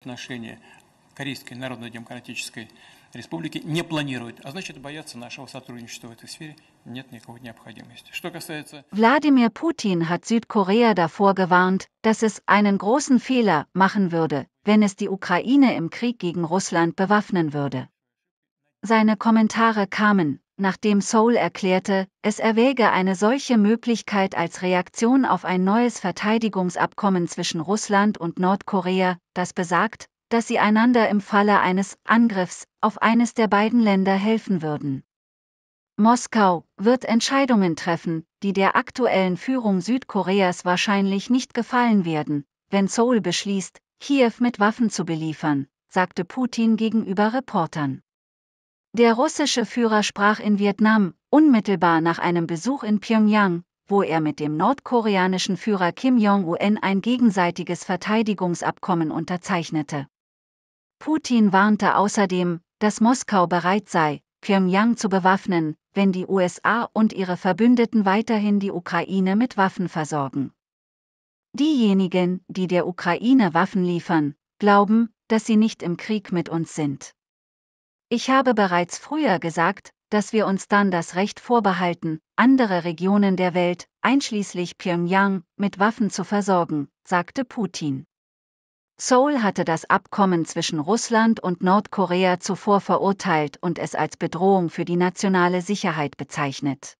отношения Корейской Народно-Демократической Республики не планирует, а значит бояться нашего сотрудничества в этой сфере нет никакой необходимости. Что касается... Владимир Putin hat Südkorea davor gewarnt, dass es einen großen Fehler machen würde, wenn es die Ukraine im Krieg gegen Russland bewaffnen würde. Seine Kommentare kamen, nachdem Seoul erklärte, es erwäge eine solche Möglichkeit als Reaktion auf ein neues Verteidigungsabkommen zwischen Russland und Nordkorea, das besagt, dass sie einander im Falle eines Angriffs auf eines der beiden Länder helfen würden. Moskau wird Entscheidungen treffen, die der aktuellen Führung Südkoreas wahrscheinlich nicht gefallen werden, wenn Seoul beschließt, Kiew mit Waffen zu beliefern, sagte Putin gegenüber Reportern. Der russische Führer sprach in Vietnam, unmittelbar nach einem Besuch in Pyongyang, wo er mit dem nordkoreanischen Führer Kim Jong-un ein gegenseitiges Verteidigungsabkommen unterzeichnete. Putin warnte außerdem, dass Moskau bereit sei, Pyongyang zu bewaffnen, wenn die USA und ihre Verbündeten weiterhin die Ukraine mit Waffen versorgen. Diejenigen, die der Ukraine Waffen liefern, glauben, dass sie nicht im Krieg mit uns sind. Ich habe bereits früher gesagt, dass wir uns dann das Recht vorbehalten, andere Regionen der Welt, einschließlich Pyongyang, mit Waffen zu versorgen, sagte Putin. Seoul hatte das Abkommen zwischen Russland und Nordkorea zuvor verurteilt und es als Bedrohung für die nationale Sicherheit bezeichnet.